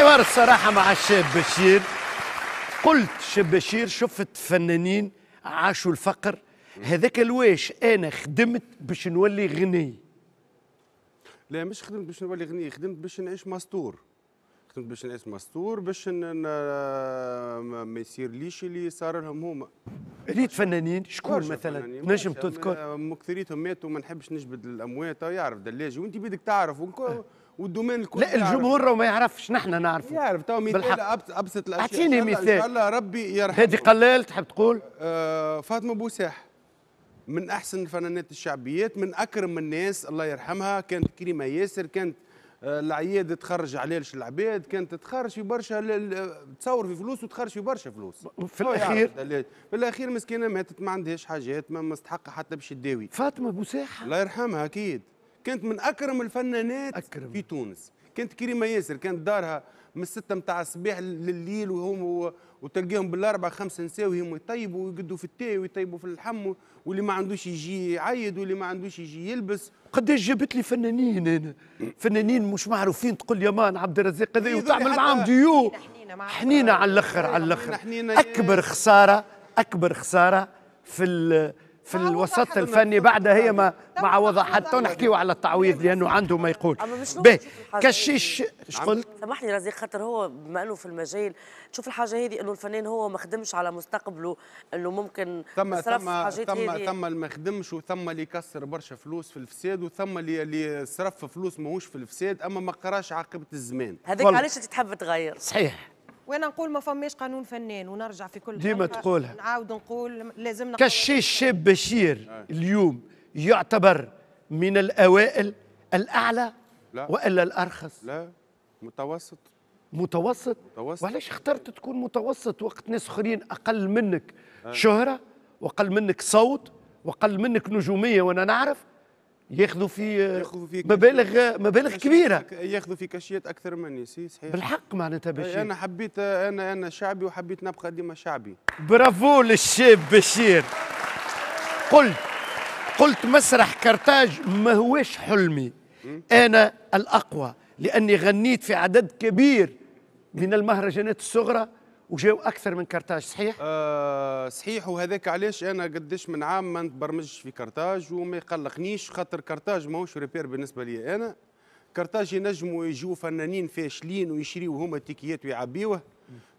حوار الصراحة مع الشاب بشير قلت شاب بشير شفت فنانين عاشوا الفقر هذاك الواش أنا خدمت باش نولي غني لا مش خدمت باش نولي غني خدمت باش نعيش مستور خدمت باش نعيش مستور باش ما يصير ليش اللي صار لهم هما ريت فنانين شكون مثلا نجم تذكر مكثريتهم ماتوا ما نحبش نجبد الاموات يعرف دلاجي وانت بيدك تعرف والدومين الكل لا الجمهور لو ما يعرفش نحن نعرف يعرف تو مثال ابسط الاشياء اعطيني مثال ان شاء الله ربي يرحمه هادي قلال تحب تقول آه فاطمه بوساح من احسن الفنانات الشعبيات من اكرم الناس الله يرحمها كانت كريمه ياسر كانت آه، العياد تخرج علاش العباد كانت تخرج في برشا تصور في فلوس وتخرج في برشا فلوس في الاخير في الاخير مسكينه ماتت ما عندهاش حاجات ما مستحقه حتى باش تداوي فاطمه بوساحه الله يرحمها اكيد كانت من اكرم الفنانات أكرم. في تونس كانت كريمه ياسر كانت دارها من الستة متاع الصباح لليل وهم وتلقيهم بالاربعه خمسه نساء وهم يطيبوا ويقدوا في التاي ويطيبوا في اللحم واللي ما عندوش يجي يعيد واللي ما عندوش يجي يلبس قداش جابت لي فنانين انا فنانين مش معروفين تقول يا مان عبد الرزاق هذا إيه، وتعمل معاهم ديو حنينه على الاخر على إيه، الاخر اكبر إيه. خساره اكبر خساره في في الوسط الفني بعد هي يعني. ما مع وضع حتى نحكيو على يعني. التعويض لانه عنده ما يقول به كشيش ايش قلت سامحني رزيق خاطر هو بما انه في المجال تشوف الحاجه هذه انه الفنان هو ما خدمش على مستقبله انه ممكن ثم ثم ثم ثم اللي ما خدمش وثم اللي كسر برشا فلوس في الفساد وثم اللي اللي صرف فلوس ماهوش في الفساد اما ما قراش عاقبه الزمان هذاك علاش تتحب تغير صحيح وانا نقول ما فماش قانون فنان ونرجع في كل ديما تقولها نعاود نقول لازم كشي شاب بشير اليوم يعتبر من الاوائل الاعلى لا والا الارخص لا متوسط متوسط, متوسط. وعلاش اخترت تكون متوسط وقت ناس اخرين اقل منك آه. شهره واقل منك صوت واقل منك نجوميه وانا نعرف ياخذوا في مبالغ مبالغ كبيره ياخذوا في كاشيات اكثر مني سي صحيح بالحق معناتها بشير انا حبيت انا انا شعبي وحبيت نبقى ديما شعبي برافو للشاب بشير قلت قلت مسرح كرتاج ما هوش حلمي انا الاقوى لاني غنيت في عدد كبير من المهرجانات الصغرى وجاو اكثر من كرتاج صحيح آه صحيح وهذاك علاش انا قداش من عام ما نتبرمجش في كرتاج وما يقلقنيش خاطر كرتاج ماهوش ريبير بالنسبه لي انا كرتاج ينجموا يجيو فنانين فاشلين ويشريوا هما التيكيات ويعبيوه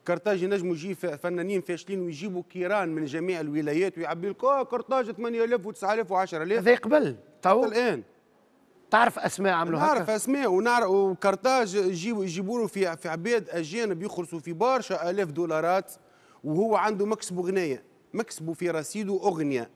كرتاج ينجموا يجي فنانين فاشلين ويجيبوا كيران من جميع الولايات ويعبي لك آه، كرتاج 8000 و9000 و10000 هذا قبل تو الان تعرف اسماء عملوا هكا؟ نعرف اسماء ونعرف وكارتاج يجيبوا له في في عباد اجانب يخلصوا في برشا الاف دولارات وهو عنده مكسب غنايه مكسبه في رصيده اغنيه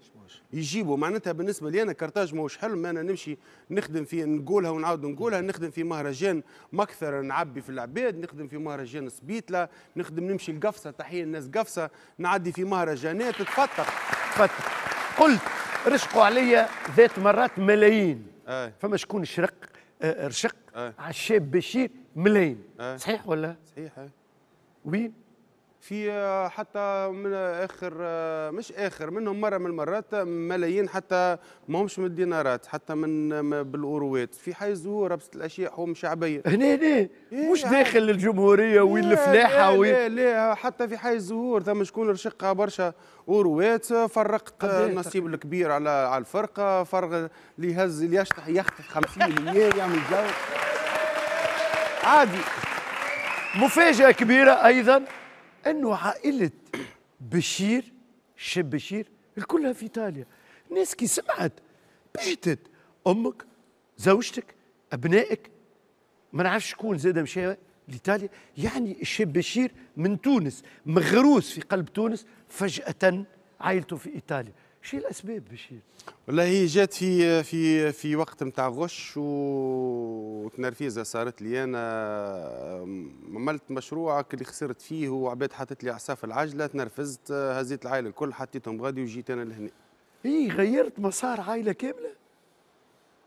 يجيبوا معناتها بالنسبه لي انا كارتاج ماهوش حلم انا نمشي نخدم في نقولها ونعاود نقولها نخدم في مهرجان مكثر نعبي في العباد نخدم في مهرجان سبيتلا نخدم نمشي لقفصه تحيه الناس قفصه نعدي في مهرجانات تفتح تفتح قلت رشقوا عليا ذات مرات ملايين أي. آه. فما شكون شرق آه، رشق آه. على الشاب بشير ملايين صحيح ولا صحيح وين في آه، حتى من اخر آه، مش اخر منهم مره من المرات آه، ملايين حتى ماهمش من الدينارات حتى من بالاوروات في حي الزهور ربسه الاشياء حوم شعبيه هنا هنا إيه، مش يعني. داخل الجمهوريه وين الفلاحه وين لا لا حتى في حي الزهور ثم شكون رشق برشا اوروات فرقت النصيب الكبير على على الفرقه فرق اللي يهز اللي يشطح يخت 50 مليار يعمل جو عادي مفاجاه كبيره ايضا انه عائله بشير شب بشير الكلها في ايطاليا الناس كي سمعت بيتت امك زوجتك ابنائك ما نعرفش شكون زاد مشى لايطاليا يعني الشاب بشير من تونس مغروس في قلب تونس فجاه عائلته في ايطاليا شي الاسباب باش والله هي جات في في في وقت نتاع غش وتنرفيزه صارت لي انا عملت مشروعك اللي خسرت فيه وعباد حطت لي عصا في العجله تنرفزت هزيت العائله الكل حطيتهم غادي وجيت انا لهنا ايه غيرت مسار عائله كامله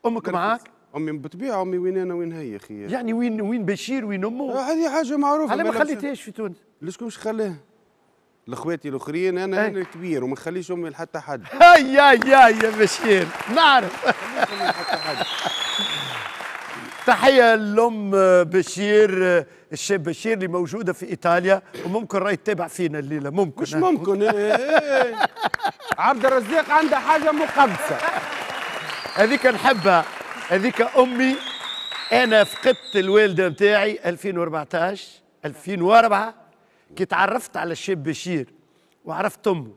امك معاك امي بالطبيعه امي وين انا وين هي اخي يعني وين وين بشير وين امه هذه حاجه معروفه على ما خليتهاش في تونس ليش كنتش خليها لخواتي الاخرين انا انا الكبير وما نخليش امي لحتى حد هيا يا يا بشير نعرف تحيه لام بشير الشاب بشير اللي موجوده في ايطاليا وممكن راي تتابع فينا الليله ممكن مش ممكن إيه، إيه، إيه. عبد الرزاق عندها حاجه مقدسه هذيك نحبها هذيك امي انا فقدت الوالده نتاعي 2014 2004 كي تعرفت على الشاب بشير وعرفت امه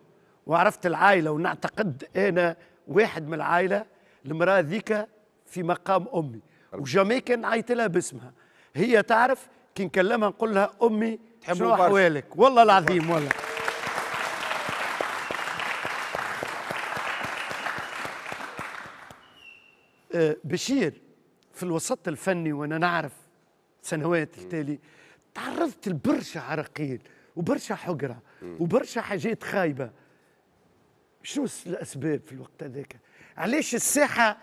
وعرفت العائله ونعتقد انا واحد من العائله المراه ذيك في مقام امي وجميع كان عيط لها باسمها هي تعرف كي نكلمها نقول لها امي شنو احوالك والله العظيم والله آه، بشير في الوسط الفني وانا نعرف سنوات التالي تعرضت لبرشا عرقيل وبرشا حقره وبرشا حاجات خايبه شنو الاسباب في الوقت هذاك علاش الساحه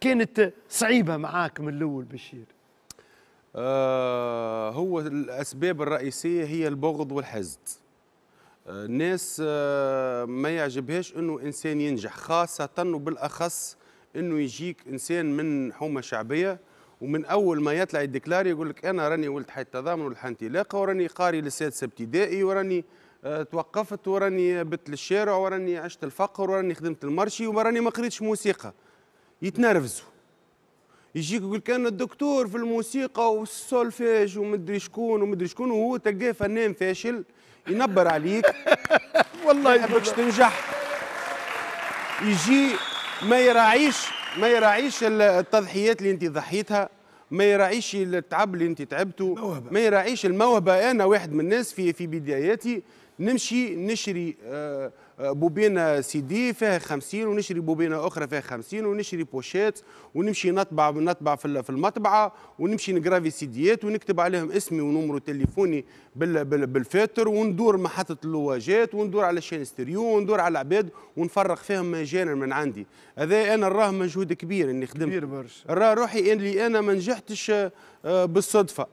كانت صعيبه معاك من الاول بشير آه هو الاسباب الرئيسيه هي البغض والحزد آه، الناس آه، ما يعجبهاش انه انسان ينجح خاصه وبالاخص انه يجيك انسان من حومه شعبيه ومن اول ما يطلع الدكلار يقول لك انا راني ولد حي التضامن ولد حي وراني قاري للسادسه ابتدائي وراني آه، توقفت وراني بت للشارع وراني عشت الفقر وراني خدمت المرشي وراني ما قريتش موسيقى يتنرفزوا يجيك يقول لك انا الدكتور في الموسيقى والسولفيج ومدري شكون ومدري شكون وهو تلقاه فنان فاشل ينبر عليك والله ما تنجح يجي ما يراعيش ما يراعيش التضحيات اللي انت ضحيتها ما يراعيش التعب اللي انت تعبته ما يراعيش الموهبه انا واحد من الناس في في بداياتي نمشي نشري آه، آه، بوبينه دي فيها 50 ونشري بوبينه اخرى فيها 50 ونشري بوشيت ونمشي نطبع نطبع في المطبعه ونمشي نقرافي سيديات ونكتب عليهم اسمي ونمرو تليفوني بالفاتر وندور محطه اللواجات وندور على ستيريو وندور على العباد ونفرق فيهم مجانا من عندي هذا انا راه مجهود كبير اني خدمت كبير برشا راه روحي اللي انا ما نجحتش آه، بالصدفه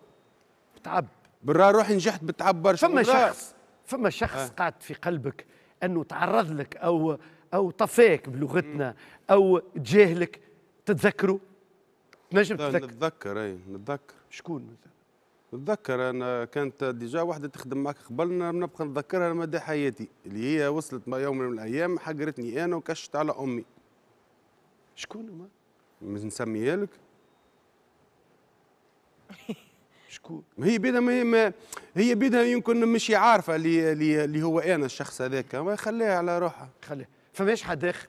تعب برا روحي نجحت بتعب برشا فما شخص فما شخص أه. قعد في قلبك انه تعرض لك او او طفاك بلغتنا او تجاهلك تتذكره نجم تتذكر نتذكر اي نتذكر شكون مثلا نتذكر انا كانت ديجا وحده تخدم معك قبلنا نبقى نتذكرها لمدى حياتي اللي هي وصلت يوم من الايام حقرتني انا وكشت على امي شكون ما نسميها لك شكون هي بيدها ما هي ما هي بيدا يمكن مش عارفه اللي اللي هو انا الشخص هذاك ما خليها على روحها خليها فماش حد اخر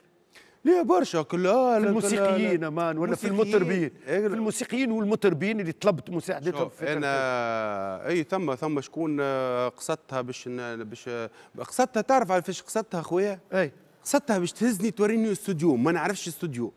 لا برشا كلها آه، في آه، الموسيقيين امان ولا في المطربين إيه، في الموسيقيين والمطربين اللي طلبت مساعدتهم في انا اي ثم ثم شكون آه، قصدتها باش باش قصدتها تعرف فيش قصدتها خويا اي قصدتها باش تهزني توريني استوديو ما نعرفش استوديو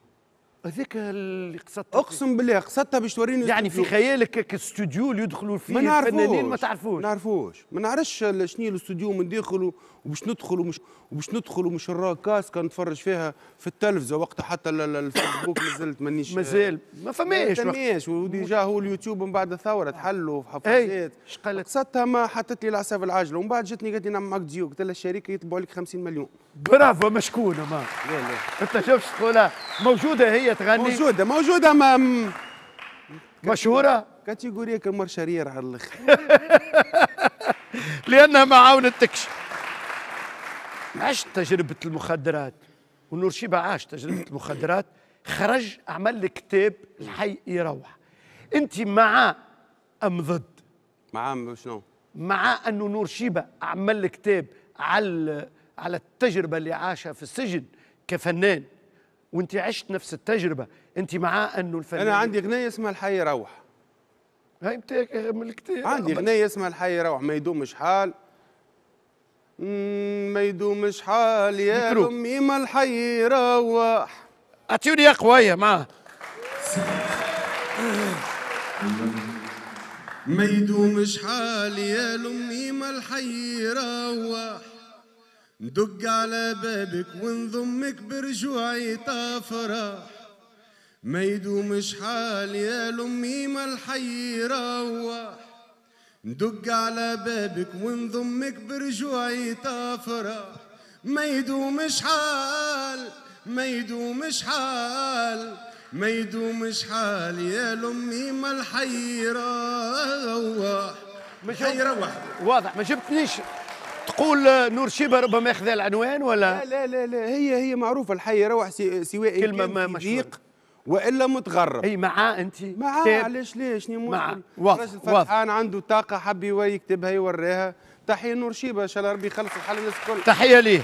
هذاك اللي قصدتها اقسم بالله قصدتها باش توريني يعني في خيالك كاستوديو اللي يدخلوا فيه ما الفنانين ما تعرفوش ما نعرفوش ما نعرفش شنو الاستوديو من داخل وباش ندخل ومش وباش ندخل ومش الراكاس كان نتفرج فيها في التلفزه وقتها حتى الفيسبوك زلت مانيش مازال ما فماش ما فماش وديجا هو اليوتيوب من بعد الثوره آه. تحلوا في حفاظات اش إيه. قالت قصدتها ما حطت لي العصا العاجله ومن بعد جاتني قالت لي نعمل معك ديو قلت لها الشركه يطبعوا لك 50 مليون برافو مشكونه ما لا لا انت شوف شكون موجوده هي تغني موجوده موجوده ما مشهوره كاتيجوريا كمر شرير على الاخر لانها ما عاونتكش عشت تجربه المخدرات ونور شيبه عاش تجربه المخدرات خرج عمل كتاب الحي يروح انت مع ام ضد مع شنو مع انه نور شيبه عمل كتاب على على التجربه اللي عاشها في السجن كفنان وانت عشت نفس التجربه انت معاه انه الفنان انا عندي غنيه اسمها الحي يروح هاي بتاك من الكتاب عندي غنيه اسمها الحي يروح ما يدومش حال ما يدومش حال يا امي ما الحي يروح اعطيوني يا قويه معاه ما يدومش حال يا امي ما الحي يروح ندق على بابك ونضمك برجوعي طافرة ما يدومش حال يا لأمي ما الحي يروح ندق على بابك ونضمك برجوعي طافرة ما يدومش حال ما يدومش حال ما يدومش حال يا لأمي ما الحي يروح مش يروح واضح ما جبتنيش تقول نور شبه ربما ياخذ العنوان ولا لا لا لا هي هي معروفه الحي روح سواء كلمه ما مشيق والا متغرب اي مع انت مع طيب. علاش ليش ني مع راجل فرحان عنده طاقه حبي يكتبها يوريها تحيه نور شيبه ان شاء الله ربي يخلص الحال الناس الكل تحيه ليه